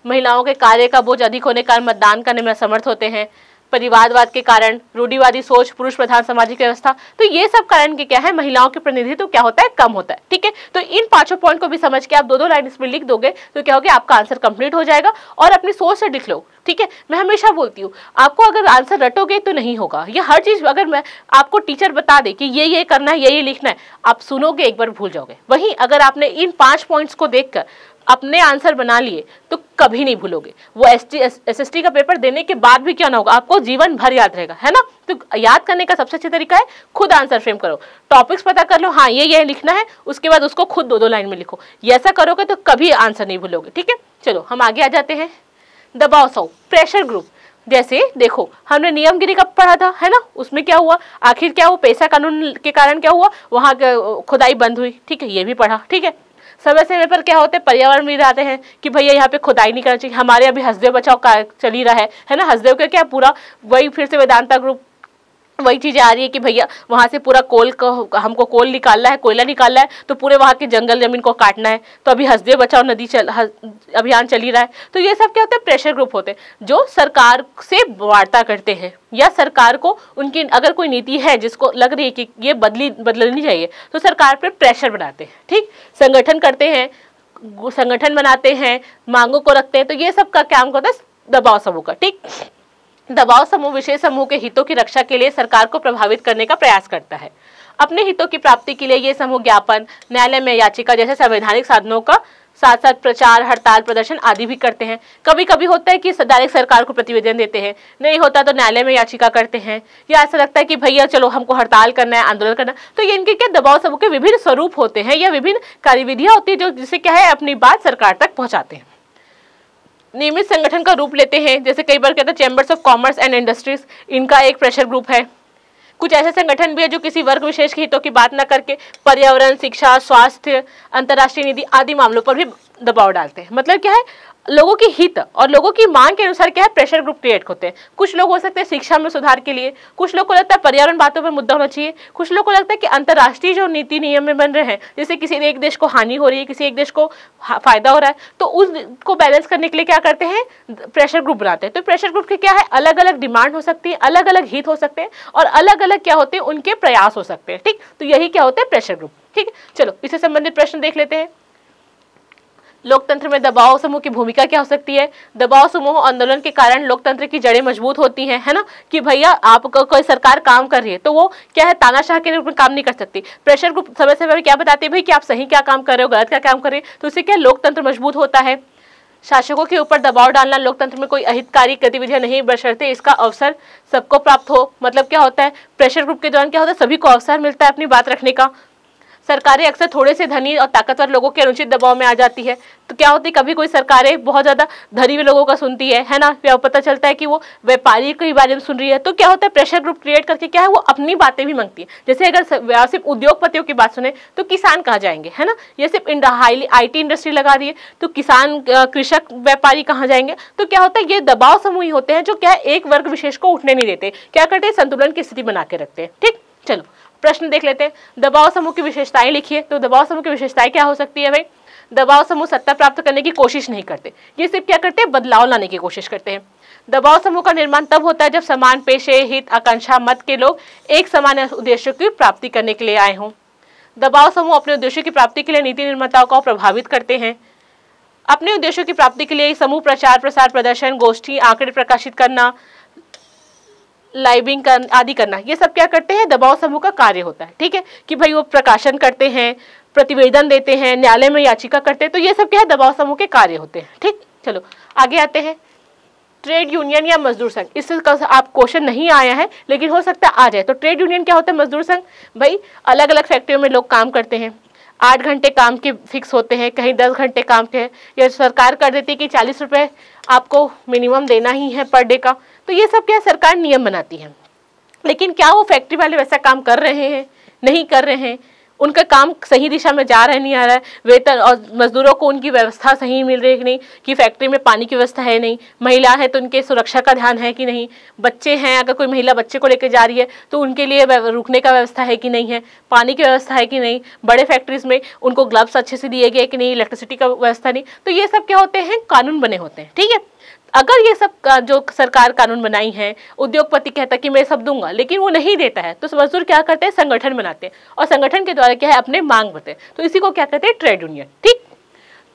महिलाओं के कार्य का बोझ अधिक होने के कारण मतदान करने में असमर्थ होते हैं परिवारवाद के कारण रूढ़ीवादी सोच पुरुष प्रधान सामाजिक व्यवस्था तो ये सब कारण के क्या है महिलाओं के प्रतिनिधित्व तो क्या होता है कम होता है ठीक है तो इन पांचों पॉइंट को भी समझ के आप दो दो लाइन इसमें लिख दोगे तो क्या होगा आपका आंसर कंप्लीट हो जाएगा और अपनी सोच से लिख लो ठीक है मैं हमेशा बोलती हूँ आपको अगर आंसर रटोगे तो नहीं होगा ये हर चीज अगर मैं आपको टीचर बता दे कि ये ये करना है ये ये लिखना है आप सुनोगे एक बार भूल जाओगे वहीं अगर आपने इन पांच पॉइंट्स को देखकर अपने आंसर बना लिए तो कभी नहीं भूलोगे वो एस टी एस का पेपर देने के बाद भी क्या ना होगा आपको जीवन भर याद रहेगा है ना तो याद करने का सबसे अच्छा तरीका है खुद आंसर फ्रेम करो टॉपिक्स पता कर लो हाँ ये ये लिखना है उसके बाद उसको खुद दो दो लाइन में लिखो ऐसा करोगे तो कभी आंसर नहीं भूलोगे ठीक है चलो हम आगे आ जाते हैं दबाव सौ प्रेशर ग्रुप जैसे देखो हमने नियमगिरी का पढ़ा था है ना उसमें क्या हुआ आखिर क्या हुआ पैसा कानून के कारण क्या हुआ वहाँ खुदाई बंद हुई ठीक है ये भी पढ़ा ठीक है समय समय पर क्या होते हैं पर्यावरण भी रहते हैं कि भैया यहाँ पे खुदाई नहीं करना चाहिए हमारे अभी हसदेव बचाव चल ही रहा है है ना हसदेव का क्या पूरा वही फिर से वेदांता ग्रुप वही चीज़ें आ रही है कि भैया वहाँ से पूरा कोल को हमको कोल निकालना है कोयला निकालना है तो पूरे वहाँ के जंगल जमीन को काटना है तो अभी हसदे बचाओ नदी चल अभियान चल ही रहा है तो ये सब क्या होता है प्रेशर ग्रुप होते हैं जो सरकार से वार्ता करते हैं या सरकार को उनकी अगर कोई नीति है जिसको लग रही है कि ये बदली बदलनी चाहिए तो सरकार पर प्रेशर बनाते हैं ठीक संगठन करते हैं संगठन बनाते हैं मांगों को रखते हैं तो ये सब का काम होता है दबाव सबों का ठीक दबाव समूह विशेष समूह के हितों की रक्षा के लिए सरकार को प्रभावित करने का प्रयास करता है अपने हितों की प्राप्ति के लिए ये समूह ज्ञापन न्यायालय में याचिका जैसे संवैधानिक साधनों का साथ साथ प्रचार हड़ताल प्रदर्शन आदि भी करते हैं कभी कभी होता है कि डायरेक्ट सरकार को प्रतिवेदन देते हैं नहीं होता तो न्यायालय में याचिका करते हैं या ऐसा लगता है कि भैया चलो हमको हड़ताल करना है आंदोलन करना तो ये इनके क्या दबाव समूह के विभिन्न स्वरूप होते हैं या विभिन्न कार्यविधियाँ होती है जो जिससे क्या है अपनी बात सरकार तक पहुँचाते हैं नियमित संगठन का रूप लेते हैं जैसे कई बार कहते हैं chambers of commerce and industries इनका एक प्रेशर ग्रुप है कुछ ऐसे संगठन भी है जो किसी वर्ग विशेष के हितों की बात न करके पर्यावरण शिक्षा स्वास्थ्य अंतर्राष्ट्रीय निधि आदि मामलों पर भी दबाव डालते हैं मतलब क्या है लोगों के हित और लोगों की मांग के अनुसार क्या है प्रेशर ग्रुप क्रिएट होते हैं कुछ लोग हो सकते हैं शिक्षा में सुधार के लिए कुछ लोग को लगता है पर्यावरण बातों पर मुद्दा होना चाहिए कुछ लोग को लगता है कि अंतर्राष्ट्रीय जो नीति नियम में बन रहे हैं जैसे किसी एक देश को हानि हो रही है किसी एक देश को फायदा हो रहा है तो उसको बैलेंस करने के लिए क्या करते हैं प्रेशर ग्रुप बनाते हैं तो प्रेशर ग्रुप के क्या है अलग अलग डिमांड हो सकती है अलग अलग हित हो सकते हैं और अलग अलग क्या होते हैं उनके प्रयास हो सकते हैं ठीक तो यही क्या होते हैं प्रेशर ग्रुप ठीक चलो इससे संबंधित प्रश्न देख लेते हैं लोकतंत्र में दबाव समूह की भूमिका क्या हो सकती है दबाव समूह आंदोलन के कारण लोकतंत्र की जड़ें मजबूत होती हैं है ना कि भैया आपको कोई सरकार काम कर रही है तो वो क्या है तानाशाह के रूप में काम नहीं कर सकती प्रेशर ग्रुप समय समय पर क्या बताते हैं भाई कि आप सही क्या काम कर रहे हो गलत क्या काम कर रहे हो तो उससे क्या लोकतंत्र मजबूत होता है शासकों के ऊपर दबाव डालना लोकतंत्र में कोई अहितकारी गतिविधियां नहीं बशर्ते इसका अवसर सबको प्राप्त हो मतलब क्या होता है प्रेशर ग्रुप के दौरान क्या होता है सभी को अवसर मिलता है अपनी बात रखने का सरकारें अक्सर थोड़े से धनी और ताकतवर लोगों के अनुचित दबाव में आ जाती है तो क्या होती है कभी कोई सरकारें बहुत ज़्यादा धनी लोगों का सुनती है है ना पता चलता है कि वो व्यापारी के बारे में सुन रही है तो क्या होता है प्रेशर ग्रुप क्रिएट करके क्या है वो अपनी बातें भी मांगती है जैसे अगर सिर्फ उद्योगपतियों की बात सुने तो किसान कहाँ जाएंगे है ना ये सिर्फ हाईली आई इंडस्ट्री लगा रही है तो किसान कृषक व्यापारी कहाँ जाएंगे तो क्या होता है ये दबाव समूह होते हैं जो क्या एक वर्ग विशेष को उठने नहीं देते क्या करते हैं संतुलन की स्थिति बना के रखते हैं ठीक चलो प्रश्न देख लेते हैं दबाव समूह की विशेषताएं लिखिए तो दबाव समूह की विशेषताएं क्या हो सकती है भाई दबाव समूह सत्ता प्राप्त करने की कोशिश नहीं करते ये सिर्फ क्या करते हैं बदलाव लाने की कोशिश करते हैं दबाव समूह का निर्माण तब होता है जब समान पेशे हित आकांक्षा मत के लोग एक समान उद्देश्य की प्राप्ति करने के लिए आए हों दबाव समूह अपने उद्देश्यों की प्राप्ति के लिए नीति निर्माताओं को प्रभावित करते हैं अपने उद्देश्यों की प्राप्ति के लिए समूह प्रचार प्रसार प्रदर्शन गोष्ठी आंकड़े प्रकाशित करना लाइबिंग कर, आदि करना ये सब क्या करते हैं दबाव समूह का कार्य होता है ठीक है कि भाई वो प्रकाशन करते हैं प्रतिवेदन देते हैं न्यायालय में याचिका करते हैं तो ये सब क्या है दबाव समूह के कार्य होते हैं ठीक चलो आगे आते हैं ट्रेड यूनियन या मजदूर संघ इससे आप क्वेश्चन नहीं आया है लेकिन हो सकता है आ जाए तो ट्रेड यूनियन क्या होता है मजदूर संघ भाई अलग अलग फैक्ट्रियों में लोग काम करते हैं आठ घंटे काम के फिक्स होते हैं कहीं दस घंटे काम के या सरकार कर देती है कि चालीस रुपये आपको मिनिमम देना ही है पर डे का तो ये सब क्या सरकार नियम बनाती है लेकिन क्या वो फैक्ट्री वाले वैसा काम कर रहे हैं नहीं कर रहे हैं उनका काम सही दिशा में जा रहा है नहीं आ रहा है वेतन और मजदूरों को उनकी व्यवस्था सही मिल रही है कि नहीं कि फैक्ट्री में पानी की व्यवस्था है नहीं महिला है तो उनके सुरक्षा का ध्यान है कि नहीं बच्चे हैं अगर कोई महिला बच्चे को लेकर जा रही है तो उनके लिए रुकने का व्यवस्था है कि नहीं है पानी की व्यवस्था है कि नहीं बड़े फैक्ट्रीज में उनको ग्लव्स अच्छे से दिए गए कि नहीं इलेक्ट्रिसिटी का व्यवस्था नहीं तो ये सब क्या होते हैं कानून बने होते हैं ठीक है अगर ये सब जो सरकार कानून बनाई है उद्योगपति कहता है कि मैं सब दूंगा लेकिन वो नहीं देता है तो मजदूर क्या करते हैं संगठन बनाते हैं और संगठन के द्वारा क्या है अपने मांग बताते हैं तो इसी को क्या कहते हैं ट्रेड यूनियन ठीक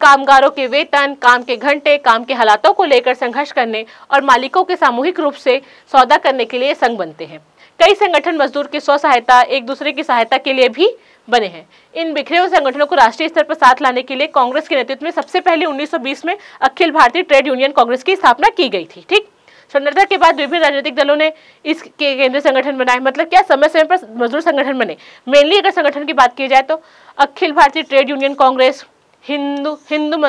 कामगारों के वेतन काम के घंटे काम के हालातों को लेकर संघर्ष करने और मालिकों के सामूहिक रूप से सौदा करने के लिए संघ बनते हैं कई संगठन मजदूर की स्व सहायता एक दूसरे की सहायता के लिए भी बने हैं इन बिखरे हुए संगठनों को राष्ट्रीय स्तर पर साथ लाने के लिए कांग्रेस के नेतृत्व में सबसे पहले 1920 में अखिल भारतीय ट्रेड यूनियन कांग्रेस की स्थापना की गई थी ठीक स्वतंत्रता के बाद विभिन्न राजनीतिक दलों ने इसके केंद्रीय संगठन बनाए मतलब क्या समय समय पर मजदूर संगठन बने मेनली अगर संगठन की बात की जाए तो Akhil Bharatiya Trade Union Congress Hindu Hindu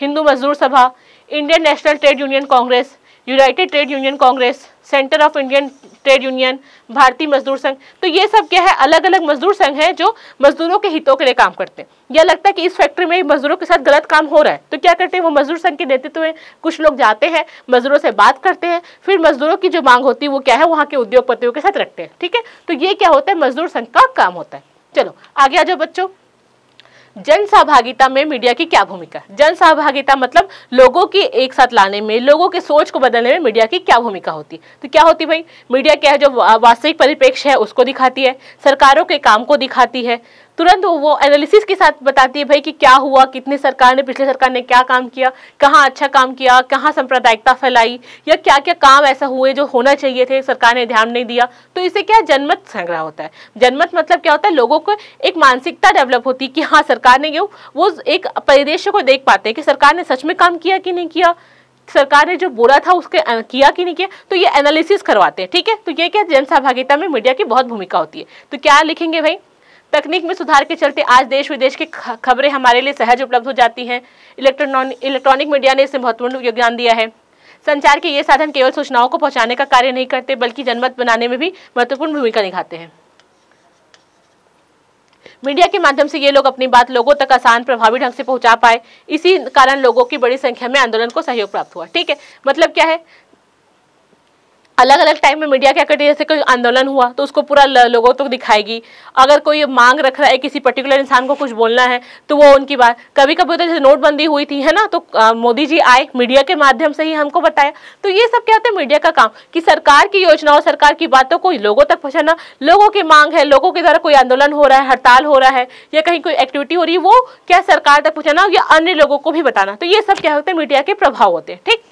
Hindu Mazdoor Sabha Indian National Trade Union Congress United Trade Union Congress Centre of Indian Trade Union Bharatiya Mazdoor संघ तो ये सब क्या है अलग अलग मजदूर संघ है जो मजदूरों के हितों के लिए काम करते हैं यह लगता है कि इस फैक्ट्री में मजदूरों के साथ गलत काम हो रहा है तो क्या करते हैं वो मजदूर संघ के नेतृत्व में कुछ लोग जाते हैं मजदूरों से बात करते हैं फिर मजदूरों की जो मांग होती है वो क्या है वहाँ के उद्योगपतियों के साथ रखते हैं ठीक है तो ये क्या होता है मजदूर संघ का काम होता है चलो आगे आ जाओ बच्चों जन सहभागिता में मीडिया की क्या भूमिका जन सहभागिता मतलब लोगों की एक साथ लाने में लोगों के सोच को बदलने में मीडिया की क्या भूमिका होती है तो क्या होती भाई मीडिया क्या है जो वास्तविक परिप्रेक्ष्य है उसको दिखाती है सरकारों के काम को दिखाती है तुरंत वो एनालिसिस के साथ बताती है भाई कि क्या हुआ कितने सरकार ने पिछले सरकार ने क्या काम किया कहाँ अच्छा काम किया कहाँ सांप्रदायिकता फैलाई या क्या क्या काम ऐसा हुए जो होना चाहिए थे सरकार ने ध्यान नहीं दिया तो इसे क्या जनमत संग्रह होता है जनमत मतलब क्या होता है लोगों को एक मानसिकता डेवलप होती कि हाँ सरकार ने क्यों वो एक परिदृश्य को देख पाते हैं कि सरकार ने सच में काम किया कि नहीं किया सरकार ने जो बोला था उसके किया कि नहीं किया तो ये एनालिसिस करवाते हैं ठीक है तो ये क्या जन सहभागिता में मीडिया की बहुत भूमिका होती है तो क्या लिखेंगे भाई तकनीक में सुधार के चलते आज देश विदेश की खबरें हमारे लिए सहज उपलब्ध हो जाती हैं इलेक्ट्रॉनिक मीडिया ने इसे महत्वपूर्ण योगदान दिया है संचार के ये साधन केवल सूचनाओं को पहुंचाने का कार्य नहीं करते बल्कि जनमत बनाने में भी महत्वपूर्ण भूमिका निभाते हैं मीडिया के माध्यम से ये लोग अपनी बात लोगों तक आसान प्रभावी ढंग से पहुंचा पाए इसी कारण लोगों की बड़ी संख्या में आंदोलन को सहयोग प्राप्त हुआ ठीक है मतलब क्या है अलग अलग टाइम में मीडिया क्या करती है जैसे कोई आंदोलन हुआ तो उसको पूरा लोगों तक तो दिखाएगी अगर कोई मांग रख रहा है किसी पर्टिकुलर इंसान को कुछ बोलना है तो वो उनकी बात कभी कभी होता है जैसे नोटबंदी हुई थी है ना तो मोदी जी आए मीडिया के माध्यम से ही हमको बताया तो ये सब क्या होता है मीडिया का काम कि सरकार की योजनाओं सरकार की बातों को लोगों तक पहुँचाना लोगों की मांग है लोगों के द्वारा कोई आंदोलन हो रहा है हड़ताल हो रहा है या कहीं कोई एक्टिविटी हो रही है वो क्या सरकार तक पहुँचाना या अन्य लोगों को भी बताना तो ये सब क्या होते हैं मीडिया के प्रभाव होते हैं ठीक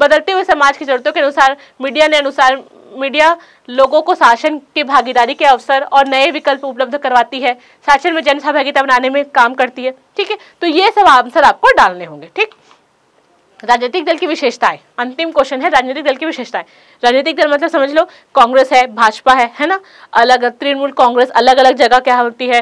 बदलते हुए समाज की जरूरतों के अनुसार मीडिया ने अनुसार मीडिया लोगों को शासन के भागीदारी के अवसर और नए विकल्प उपलब्ध करवाती है शासन में जन सहभागिता बनाने में काम करती है ठीक है तो ये सब आंसर आपको डालने होंगे ठीक राजनीतिक दल की विशेषताएं अंतिम क्वेश्चन है राजनीतिक दल की विशेषताएं राजनीतिक दल मतलब समझ लो कांग्रेस है भाजपा है है ना अलग तृणमूल कांग्रेस अलग अलग जगह क्या होती है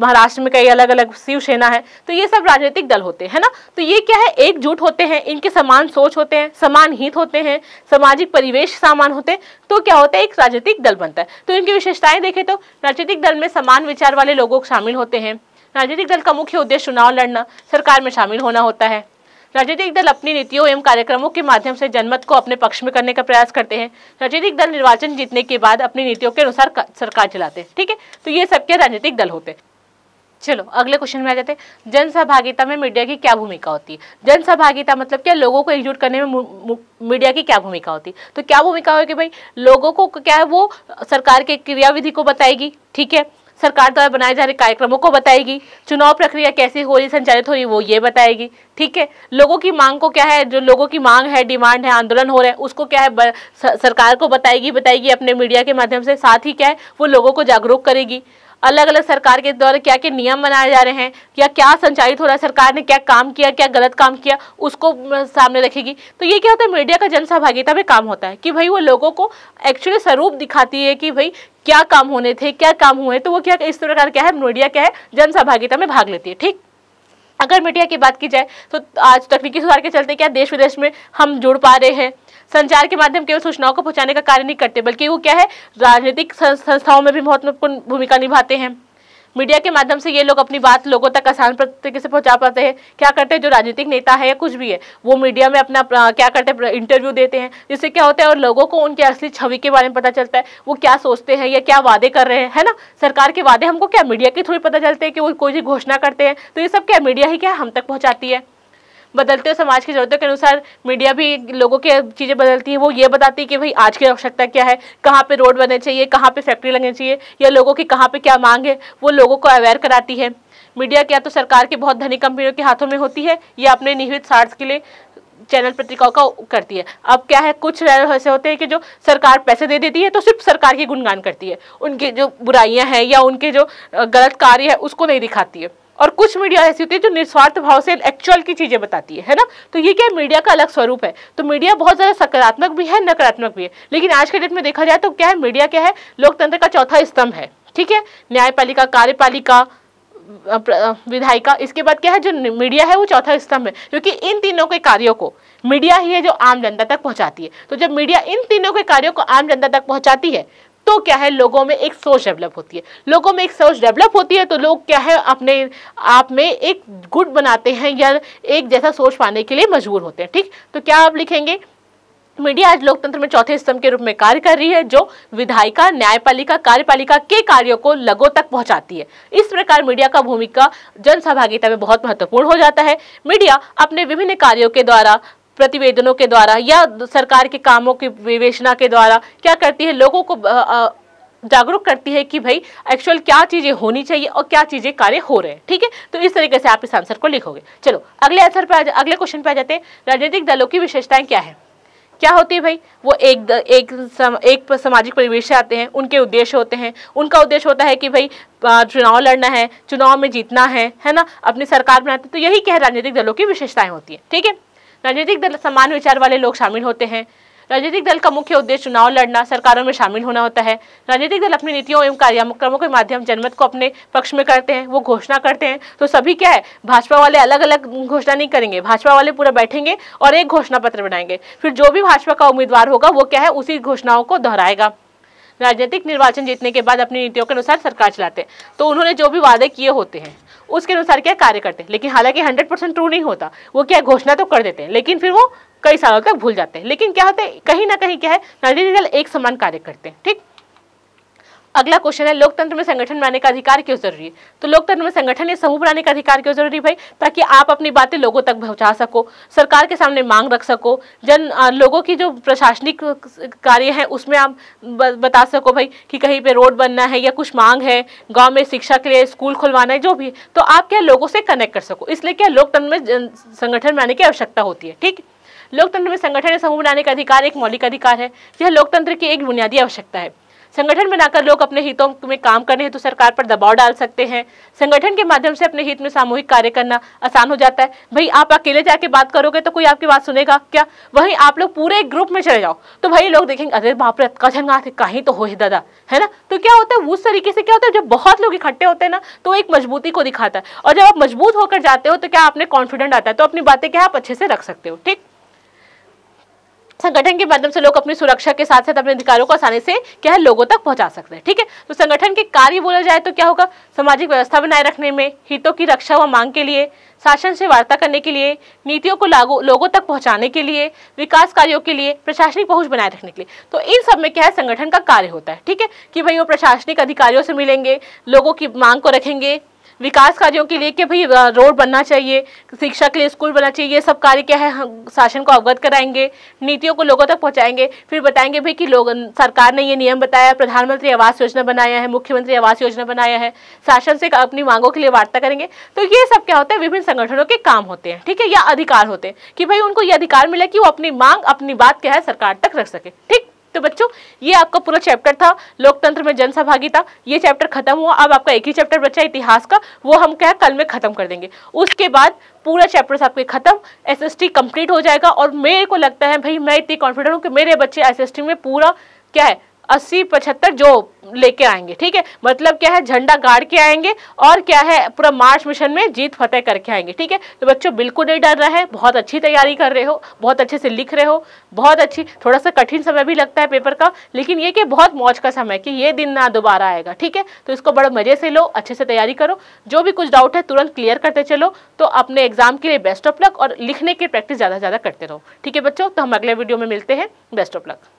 महाराष्ट्र में कई अलग अलग शिवसेना है तो ये सब राजनीतिक दल होते हैं ना तो ये क्या है एकजुट होते हैं इनके समान सोच होते हैं समान हित होते हैं सामाजिक परिवेश समान होते हैं तो क्या होता है एक राजनीतिक दल बनता है तो इनकी विशेषताएं देखें तो राजनीतिक दल में समान विचार वाले लोगों शामिल होते हैं राजनीतिक दल का मुख्य उद्देश्य चुनाव लड़ना सरकार में शामिल होना होता है राजनीतिक दल अपनी नीतियों एवं कार्यक्रमों के माध्यम से जनमत को अपने पक्ष में करने का प्रयास करते हैं राजनीतिक दल निर्वाचन जीतने के बाद अपनी नीतियों के अनुसार सरकार चलाते हैं ठीक है तो ये सबके राजनीतिक दल होते हैं चलो अगले क्वेश्चन में आ जाते हैं जनसहभागिता में मीडिया की क्या भूमिका होती है जनसहभागिता मतलब क्या लोगों को एकजुट करने में मीडिया की क्या भूमिका होती है तो क्या भूमिका होगी भाई लोगों को क्या है वो सरकार के क्रियाविधि को बताएगी ठीक है सरकार द्वारा बनाए जा रहे कार्यक्रमों को बताएगी चुनाव प्रक्रिया कैसे हो रही संचालित हो रही वो ये बताएगी ठीक है लोगों की मांग को क्या है जो लोगों की मांग है डिमांड है आंदोलन हो रहा है उसको क्या है ब, सरकार को बताएगी बताएगी अपने मीडिया के माध्यम से साथ ही क्या है वो लोगों को जागरूक करेगी अलग अलग सरकार के द्वारा क्या क्या नियम बनाए जा रहे हैं या क्या संचालित हो रहा है सरकार ने क्या काम किया क्या गलत काम किया उसको सामने रखेगी तो ये क्या होता है मीडिया का जन सहभागिता में काम होता है कि भाई वो लोगों को एक्चुअली स्वरूप दिखाती है कि भाई क्या काम होने थे क्या काम हुए तो वो क्या इस प्रकार क्या है मीडिया क्या है जन सहभागिता में भाग लेती है ठीक अगर मीडिया की बात की जाए तो आज तकनीकी सुधार के चलते क्या देश विदेश में हम जुड़ पा रहे हैं संचार के माध्यम केवल सूचनाओं को पहुंचाने का कार्य नहीं करते बल्कि वो क्या है राजनीतिक संस्थाओं में भी महत्वपूर्ण भूमिका निभाते हैं मीडिया के माध्यम से ये लोग अपनी बात लोगों तक आसान तरीके से पहुंचा पाते हैं क्या करते हैं जो राजनीतिक नेता है या कुछ भी है वो मीडिया में अपना क्या करते हैं इंटरव्यू देते हैं जिससे क्या होता है और लोगों को उनके असली छवि के बारे में पता चलता है वो क्या सोचते हैं या क्या वादे कर रहे हैं है ना सरकार के वादे हमको क्या मीडिया के थ्रू पता चलते हैं कि वो कोई घोषणा करते हैं तो ये सब क्या मीडिया ही क्या हम तक पहुँचाती है बदलते समाज की ज़रूरतों के अनुसार मीडिया भी लोगों के चीज़ें बदलती है वो ये बताती है कि भाई आज की आवश्यकता क्या है कहाँ पर रोड बनने चाहिए कहाँ पर फैक्ट्री लगनी चाहिए या लोगों की कहाँ पर क्या मांग है वो लोगों को अवेयर कराती है मीडिया क्या तो सरकार के बहुत धनी कंपनियों के हाथों में होती है या अपने निहित स्वार्थ के लिए चैनल पत्रिकाओं का करती है अब क्या है कुछ चैनल ऐसे होते हैं कि जो सरकार पैसे दे देती है तो सिर्फ सरकार की गुणगान करती है उनकी जो बुराइयां हैं या उनके जो गलत कार्य है उसको नहीं दिखाती है और कुछ मीडिया ऐसी होती है जो निस्वार्थ भाव से एक्चुअल की चीजें बताती है है ना तो ये क्या मीडिया का अलग स्वरूप है तो मीडिया बहुत ज्यादा सकारात्मक भी है नकारात्मक भी है लेकिन आज के डेट में देखा जाए तो क्या है मीडिया क्या है लोकतंत्र का चौथा स्तंभ है ठीक है न्यायपालिका कार्यपालिका विधायिका इसके बाद क्या है जो मीडिया है वो चौथा स्तंभ है क्योंकि इन तीनों के कार्यों को मीडिया ही है जो आम जनता तक पहुंचाती है तो जब मीडिया इन तीनों के कार्यों को आम जनता तक पहुंचाती है तो क्या है लोगों में एक सोच डेवलप होती है लोगों में एक सोच डेवलप होती है तो लोग क्या है अपने आप में एक गुड बनाते हैं या एक जैसा सोच पाने के लिए मजबूर होते हैं ठीक तो क्या आप लिखेंगे मीडिया आज लोकतंत्र में चौथे स्तंभ के रूप में कार्य कर रही है जो विधायिका न्यायपालिका कार्यपालिका के कार्यों को लगों तक पहुंचाती है इस प्रकार मीडिया का भूमिका जनसहभागिता में बहुत महत्वपूर्ण हो जाता है मीडिया अपने विभिन्न कार्यों के द्वारा प्रतिवेदनों के द्वारा या सरकार के कामों की विवेचना के द्वारा क्या करती है लोगों को जागरूक करती है कि भाई एक्चुअल क्या चीज़ें होनी चाहिए और क्या चीज़ें कार्य हो रहे हैं ठीक है तो इस तरीके से आप इस आंसर को लिखोगे चलो अगले आंसर पर अगले क्वेश्चन पर आ जाते हैं राजनीतिक दलों की विशेषताएं क्या है क्या होती है भाई वो एक द, एक सम, एक सामाजिक परिवेश से आते हैं उनके उद्देश्य होते हैं उनका उद्देश्य होता है कि भाई चुनाव लड़ना है चुनाव में जीतना है है ना अपनी सरकार बनाते तो यही क्या राजनीतिक दलों की विशेषताएं होती है ठीक है राजनीतिक दल समान विचार वाले लोग शामिल होते हैं राजनीतिक दल का मुख्य उद्देश्य चुनाव लड़ना सरकारों में शामिल होना होता है राजनीतिक दल अपनी नीतियों एवं कार्यक्रमों के माध्यम जनमत को अपने पक्ष में करते हैं वो घोषणा करते हैं तो सभी क्या है भाजपा वाले अलग अलग घोषणा नहीं करेंगे भाजपा वाले पूरा बैठेंगे और एक घोषणा पत्र बनाएंगे फिर जो भी भाजपा का उम्मीदवार होगा वो क्या है उसी घोषणाओं को दोहराएगा राजनीतिक निर्वाचन जीतने के बाद अपनी नीतियों के अनुसार सरकार चलाते हैं तो उन्होंने जो भी वादे किए होते हैं उसके अनुसार क्या कार्य करते हैं लेकिन हालांकि हंड्रेड परसेंट ट्रू नहीं होता वो क्या घोषणा तो कर देते हैं लेकिन फिर वो कई सालों तक भूल जाते हैं लेकिन क्या होता है कहीं ना कहीं क्या है दल एक समान कार्य करते हैं ठीक अगला क्वेश्चन है लोकतंत्र में संगठन बनाने का अधिकार क्यों जरूरी है तो लोकतंत्र में संगठन या समूह बनाने का अधिकार क्यों जरूरी भाई ताकि आप अपनी बातें लोगों तक पहुंचा सको सरकार के सामने मांग रख सको जन लोगों की जो प्रशासनिक कार्य है उसमें आप बता सको भाई कि कहीं पे रोड बनना है या कुछ मांग है गाँव में शिक्षा के लिए स्कूल खुलवाना है जो भी तो आप क्या लोगों से कनेक्ट कर सको इसलिए क्या लोकतंत्र में संगठन बनाने की आवश्यकता होती है ठीक लोकतंत्र में संगठन या समूह बनाने का अधिकार एक मौलिक अधिकार है यह लोकतंत्र की एक बुनियादी आवश्यकता है संगठन बनाकर लोग अपने हितों में काम करने हेतु तो सरकार पर दबाव डाल सकते हैं संगठन के माध्यम से अपने हित में सामूहिक कार्य करना आसान हो जाता है भाई आप अकेले जाके बात करोगे तो कोई आपकी बात सुनेगा क्या वहीं आप लोग पूरे ग्रुप में चले जाओ तो भाई लोग देखेंगे अरे बाप रे अतका थे कहीं तो हो ही दादा है ना तो क्या होता है उस तरीके से क्या होता है जब बहुत लोग इकट्ठे होते हैं ना तो एक मजबूती को दिखाता है और जब आप मजबूत होकर जाते हो तो क्या आपने कॉन्फिडेंट आता है तो अपनी बातें क्या आप अच्छे से रख सकते हो ठीक संगठन के माध्यम से लोग अपनी सुरक्षा के साथ साथ अपने अधिकारों को आसानी से क्या है लोगों तक पहुंचा सकते हैं ठीक है तो संगठन के कार्य बोला जाए तो क्या होगा सामाजिक व्यवस्था बनाए रखने में हितों की रक्षा व मांग के लिए शासन से वार्ता करने के लिए नीतियों को लागू लोगों तक पहुंचाने के लिए विकास कार्यों के लिए प्रशासनिक पहुंच बनाए रखने के लिए तो इन सब में क्या है संगठन का कार्य होता है ठीक है कि भाई वो प्रशासनिक अधिकारियों से मिलेंगे लोगों की मांग को रखेंगे विकास कार्यों के लिए कि भाई रोड बनना चाहिए शिक्षा के लिए स्कूल बनना चाहिए ये सब कार्य क्या है हम शासन को अवगत कराएंगे नीतियों को लोगों तक पहुँचाएंगे फिर बताएंगे भाई कि लोग सरकार ने ये नियम बताया प्रधानमंत्री आवास योजना बनाया है मुख्यमंत्री आवास योजना बनाया है शासन से अपनी मांगों के लिए वार्ता करेंगे तो ये सब क्या होता है विभिन्न संगठनों के काम होते हैं ठीक है या अधिकार होते हैं कि भाई उनको ये अधिकार मिले कि वो अपनी मांग अपनी बात क्या है सरकार तक रख सके ठीक तो बच्चों ये आपका पूरा चैप्टर था लोकतंत्र में जनसहभागिता ये चैप्टर खत्म हुआ अब आपका एक ही चैप्टर बचा इतिहास का वो हम क्या कल में खत्म कर देंगे उसके बाद पूरा चैप्टर आपके खत्म एसएसटी कंप्लीट हो जाएगा और मेरे को लगता है भाई मैं इतनी कॉन्फिडेंट हूँ कि मेरे बच्चे एसएसटी में पूरा क्या है अस्सी पचहत्तर जो लेके आएंगे ठीक है मतलब क्या है झंडा गाड़ के आएंगे और क्या है पूरा मार्च मिशन में जीत फतेह करके आएंगे ठीक है तो बच्चों बिल्कुल नहीं डर रहा है बहुत अच्छी तैयारी कर रहे हो बहुत अच्छे से लिख रहे हो बहुत अच्छी थोड़ा सा कठिन समय भी लगता है पेपर का लेकिन ये कि बहुत मौज का समय कि ये दिन ना दोबारा आएगा ठीक है तो इसको बड़े मजे से लो अच्छे से तैयारी करो जो भी कुछ डाउट है तुरंत क्लियर करते चलो तो अपने एग्जाम के लिए बेस्ट ऑफ लक और लिखने की प्रैक्टिस ज़्यादा से ज़्यादा करते रहो ठीक है बच्चों तो हम अगले वीडियो में मिलते हैं बेस्ट ऑफ लक